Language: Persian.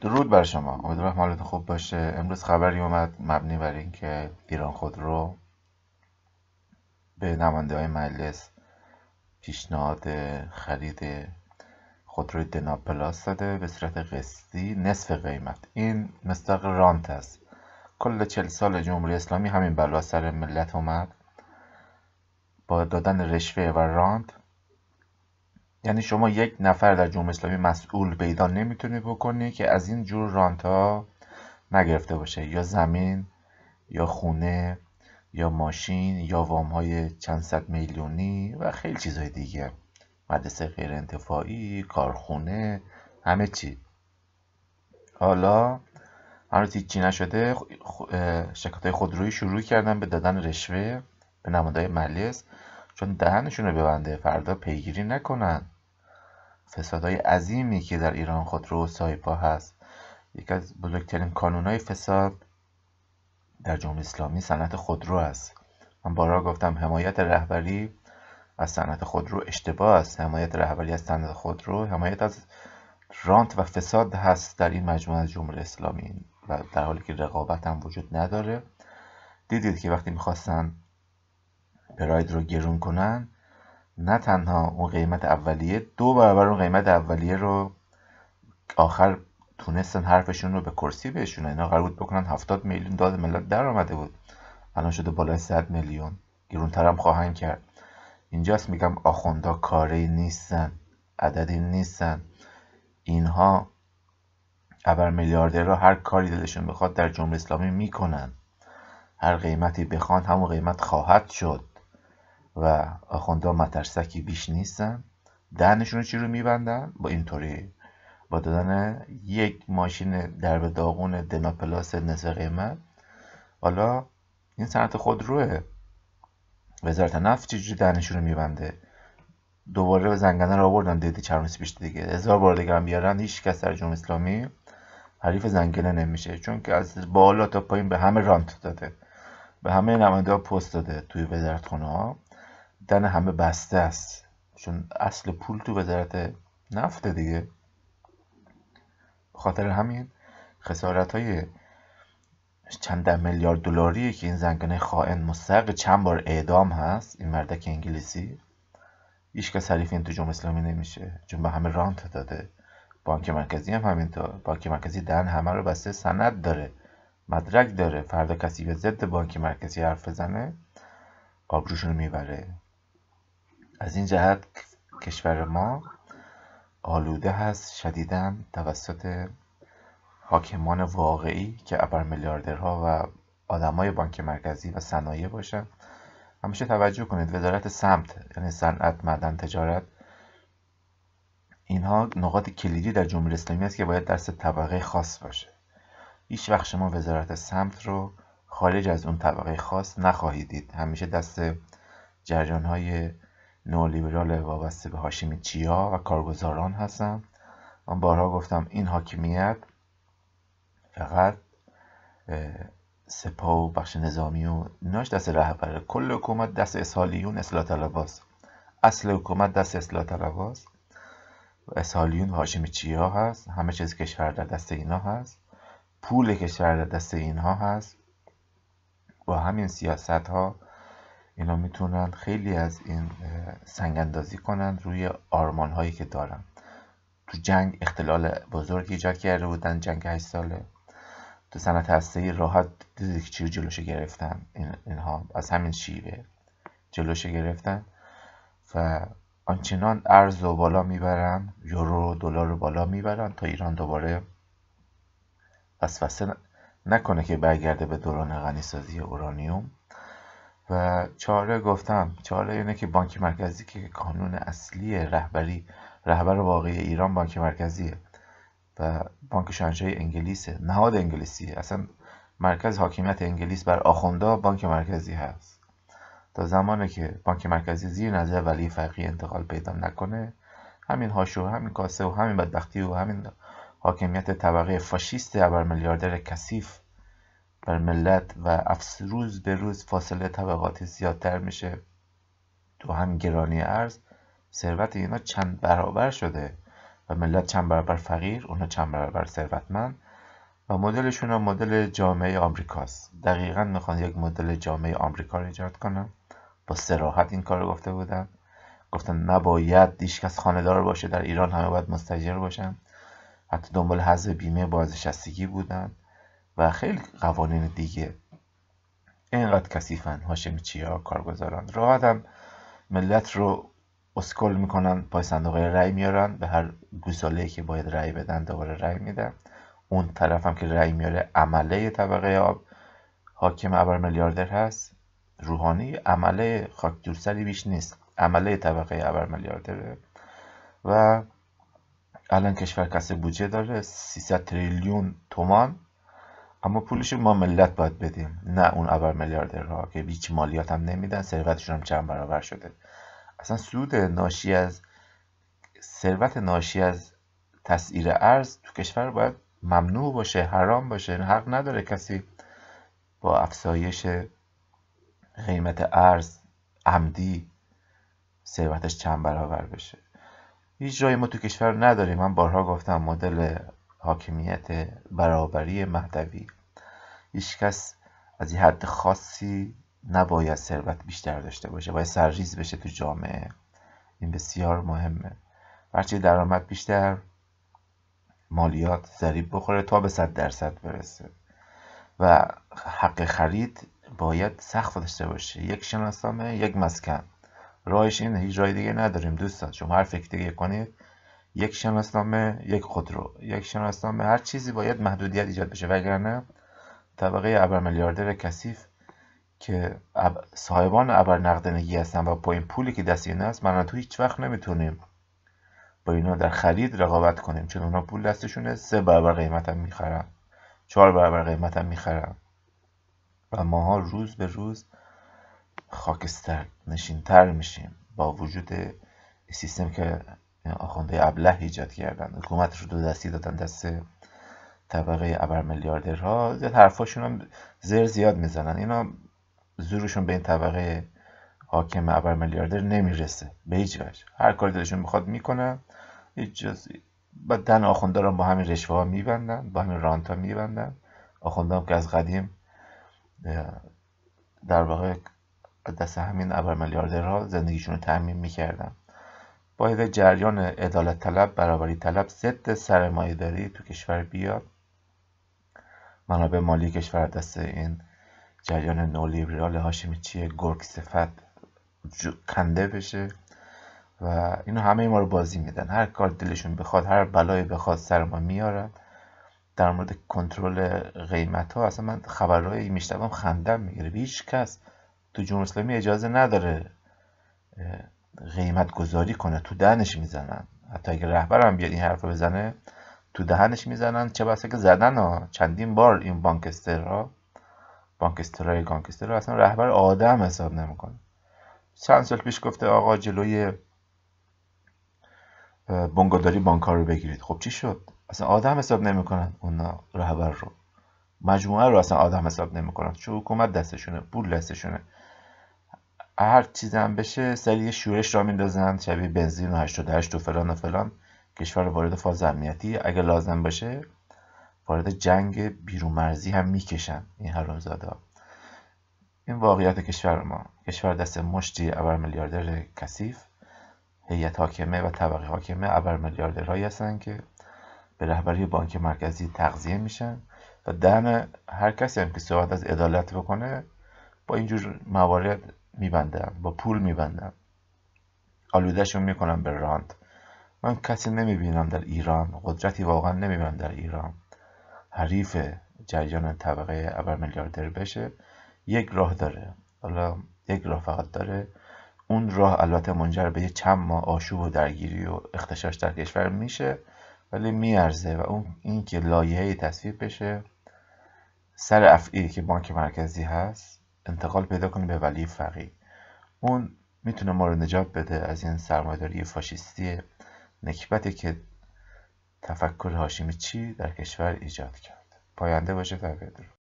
درود بر شما امیدوارم حالت خوب باشه امروز خبری اومد مبنی بر اینکه ایران خودرو به نمانده های مجلس پیشنهاد خرید خودروی دنا پلاس داده به صورت قسطی نصف قیمت این مصداق رانت است کل چل سال جمهوری اسلامی همین بلا سر ملت اومد با دادن رشوه و رانت یعنی شما یک نفر در جمهوری اسلامی مسئول پیدا نمیتونی بکنی که از این جور رانتا نگرفته باشه یا زمین یا خونه یا ماشین یا وام های چند صد میلیونی و خیلی چیزهای دیگه مدرسه غیر انتفاعی کارخونه همه چی حالا هنوز چی نشده شرکت های خودرویی شروع کردن به دادن رشوه به نماینده مجلس چون دهنشون رو ببنده فردا پیگیری نکنن فسادهای عظیمی که در ایران خود رو سایپا هست یکی از بزرگترین کانونهای فساد در جمهوری اسلامی صنعت خودرو است من بارها گفتم حمایت رهبری از صنعت خودرو اشتباه است حمایت رهبری از صنعت خودرو حمایت از رانت و فساد هست در این مجموعه از جمهوری اسلامی و در حالی که رقابت هم وجود نداره دیدید که وقتی میخواستن پراید رو گرون کنن نه تنها اون قیمت اولیه دو برابر اون قیمت اولیه رو آخر تونستن حرفشون رو به کرسی بهشون اینا قرار بود بکنن 70 میلیون داد ملت در آمده بود الان شده بالای 100 میلیون گرونترم خواهند کرد اینجاست میگم آخوندا کاری نیستن عددی نیستن اینها ابر رو هر کاری دلشون بخواد در جمهوری اسلامی میکنن هر قیمتی بخوان همون قیمت خواهد شد و آخوندها مترسکی بیش نیستن دهنشون چی رو میبندن با اینطوری با دادن یک ماشین در داغون دناپلاس نصف قیمت حالا این صنعت خود روه وزارت نفت چجوری دهنشون رو میبنده دوباره زنگنه رو آوردن دیدی چند پیش دیگه هزار بار دیگه هم بیارن هیچ کس در جمهوری اسلامی حریف زنگنه نمیشه چون که از بالا تا پایین به همه رانت داده به همه نماینده پست داده توی وزارت دن همه بسته است چون اصل پول تو وزارت نفت دیگه خاطر همین خسارت های چند میلیارد دلاری که این زنگنه خائن مستقل چند بار اعدام هست این مردک انگلیسی هیچ که حریف این تو جمهوری اسلامی نمیشه چون به همه رانت داده بانک مرکزی هم همینطور بانک مرکزی دن همه رو بسته سند داره مدرک داره فردا کسی به ضد بانک مرکزی حرف بزنه آبروشون میبره از این جهت کشور ما آلوده هست شدیدن توسط حاکمان واقعی که ابر میلیاردرها و آدمای بانک مرکزی و صنایع باشن همیشه توجه کنید وزارت سمت یعنی صنعت معدن تجارت اینها نقاط کلیدی در جمهوری اسلامی است که باید درس طبقه خاص باشه هیچ وقت شما وزارت سمت رو خارج از اون طبقه خاص نخواهید دید همیشه دست جریان های نولیبرال وابسته به هاشمی چیا و کارگزاران هستم من بارها گفتم این حاکمیت فقط سپاه و بخش نظامی و نش دست رهبر کل حکومت دست اسحالیون اصلاح لباس. اصل حکومت دست اصلاح لباس. و اسحالیون و هاشمی چیا هست همه چیز کشور در دست اینا هست پول کشور در دست اینها هست با همین سیاست ها اینا میتونن خیلی از این سنگ اندازی کنند روی آرمان هایی که دارن تو جنگ اختلال بزرگی ایجاد کرده بودن جنگ هشت ساله تو صنعت هسته راحت دیدید که چی جلوشه گرفتن اینها از همین شیوه جلوش گرفتن و آنچنان ارز و بالا میبرن یورو دلار رو بالا میبرن تا ایران دوباره وسوسه نکنه که برگرده به دوران غنیسازی اورانیوم و چاره گفتم چاره اینه که بانک مرکزی که کانون اصلی رهبری رهبر واقعی ایران بانک مرکزیه و بانک شنجای انگلیسه نهاد انگلیسی اصلا مرکز حاکمیت انگلیس بر آخوندا بانک مرکزی هست تا زمانی که بانک مرکزی زیر نظر ولی فقی انتقال پیدا نکنه همین هاشو همین کاسه و همین بدبختی و همین حاکمیت طبقه فاشیست ابر میلیاردر کثیف بر ملت و روز به روز فاصله طبقاتی زیادتر میشه تو هم گرانی ارز ثروت اینا چند برابر شده و ملت چند برابر فقیر اونا چند برابر ثروتمند و مدلشون هم مدل جامعه آمریکاست دقیقا میخوان یک مدل جامعه آمریکا رو ایجاد کنن با سراحت این کار رو گفته بودن گفتن نباید هیچکس خانهدار باشه در ایران همه باید مستجر باشن حتی دنبال حذف بیمه بازنشستگی بودن و خیلی قوانین دیگه اینقدر کثیفن چی ها کارگزاران رو آدم ملت رو اسکل میکنن پای صندوق رأی میارن به هر گوساله که باید رای بدن دوباره رای میدن اون طرف هم که رای میاره عمله طبقه آب حاکم ابر میلیاردر هست روحانی عمله خاک خاکدورسری بیش نیست عمله طبقه ابر میلیاردره و الان کشور کسی بودجه داره 300 تریلیون تومان اما پولش ما ملت باید بدیم نه اون ابر میلیاردرها که هیچ مالیات هم نمیدن ثروتشون هم چند برابر شده اصلا سود ناشی از ثروت ناشی از تسعیر ارز تو کشور باید ممنوع باشه حرام باشه حق نداره کسی با افزایش قیمت ارز عمدی ثروتش چند برابر بشه هیچ جایی ما تو کشور نداریم من بارها گفتم مدل حاکمیت برابری مهدوی کس از یه حد خاصی نباید ثروت بیشتر داشته باشه باید سرریز بشه تو جامعه این بسیار مهمه هرچی درآمد بیشتر مالیات ضریب بخوره تا به صد درصد برسه و حق خرید باید سخت داشته باشه یک شناسنامه یک مسکن راهش اینه هیچ راه دیگه نداریم دوستان شما هر فکر دیگه کنید یک شناسنامه یک خودرو یک شناسنامه هر چیزی باید محدودیت ایجاد بشه وگرنه طبقه ابر میلیاردره کثیف که صاحبان نقدنگی هستن و با این پولی که دست اینا است من تو هیچ وقت نمیتونیم با اینا در خرید رقابت کنیم چون اونا پول دستشونه سه برابر قیمت هم میخرن چهار برابر قیمت هم میخرن و ماها روز به روز خاکستر نشینتر میشیم با وجود سیستم که یعنی آخونده ابله ایجاد کردن حکومت رو دو دستی دادن دست طبقه ابر میلیاردرها زیاد حرفاشون هم زر زیاد میزنن اینا زورشون به این طبقه حاکم ابر میلیاردر نمیرسه به هیچ هر کاری دلشون میخواد میکنن بعد با دن رو با همین رشوه ها میبندن با همین رانتا میبندن آخوندا هم که از قدیم در واقع دست همین ابر میلیاردرها زندگیشون رو تعمین میکردن باید جریان عدالت طلب برابری طلب ضد داری تو کشور بیاد منابع مالی کشور دست این جریان نولیبرال هاشمی چیه گرگ صفت کنده بشه و اینو همه ما رو بازی میدن هر کار دلشون بخواد هر بلایی بخواد سر ما میارن در مورد کنترل قیمت ها اصلا من خبرهایی میشنوم خندم میگیره هیچ کس تو جمهوری اسلامی اجازه نداره قیمت گذاری کنه تو دهنش میزنن حتی اگه رهبرم بیاد این حرف بزنه تو دهنش میزنن چه بسه که زدن ها چندین بار این بانکستر ها بانکسترهای گانکستر اصلا رهبر آدم حساب نمیکنه چند سال پیش گفته آقا جلوی بنگاداری بانکارو رو بگیرید خب چی شد اصلا آدم حساب نمیکنن اون رهبر رو مجموعه رو اصلا آدم حساب نمیکنن چه حکومت دستشونه پول دستشونه هر هم بشه سری شورش را میندازن شبیه بنزین و 88 و فلان و فلان کشور وارد فاز امنیتی اگر لازم باشه وارد جنگ بیرون مرزی هم میکشن این حرامزاده این واقعیت کشور ما کشور دست مشتی ابر میلیاردر کثیف هیئت حاکمه و طبقه حاکمه ابر میلیاردرهایی هستن که به رهبری بانک مرکزی تغذیه میشن و دهن هر کسی هم که صحبت از عدالت بکنه با اینجور موارد میبندم با پول میبندم آلودهشون میکنم به راند من کسی نمیبینم در ایران قدرتی واقعا نمیبینم در ایران حریف جریان طبقه ابر میلیاردر بشه یک راه داره حالا یک راه فقط داره اون راه البته منجر به چند ماه آشوب و درگیری و اختشاش در کشور میشه ولی میارزه و اون اینکه لایحه تصویب بشه سر افعی که بانک مرکزی هست انتقال پیدا کنه به ولی فقیه اون میتونه ما رو نجات بده از این سرمایداری فاشیستی نکبتی که تفکر هاشمی چی در کشور ایجاد کرد پاینده باشه تا